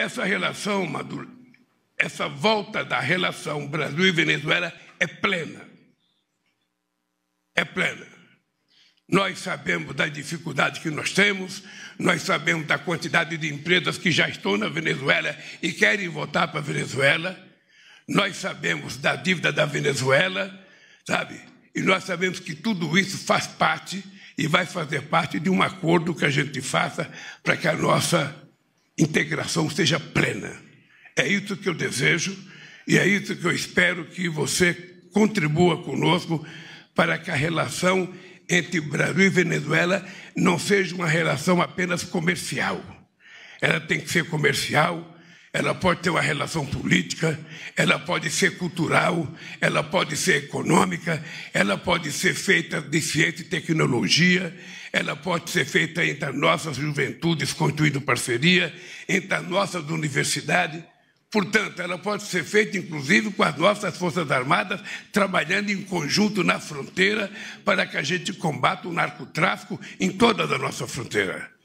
essa relação, Maduro, essa volta da relação Brasil e Venezuela é plena. É plena. Nós sabemos da dificuldade que nós temos, nós sabemos da quantidade de empresas que já estão na Venezuela e querem voltar para a Venezuela, nós sabemos da dívida da Venezuela, sabe? E nós sabemos que tudo isso faz parte e vai fazer parte de um acordo que a gente faça para que a nossa integração seja plena. É isso que eu desejo e é isso que eu espero que você contribua conosco para que a relação entre Brasil e Venezuela não seja uma relação apenas comercial. Ela tem que ser comercial, ela pode ter uma relação política, ela pode ser cultural, ela pode ser econômica, ela pode ser feita de ciência e tecnologia, ela pode ser feita entre as nossas juventudes, construindo parceria, entre as nossas universidades. Portanto, ela pode ser feita, inclusive, com as nossas Forças Armadas, trabalhando em conjunto na fronteira para que a gente combata o narcotráfico em toda a nossa fronteira.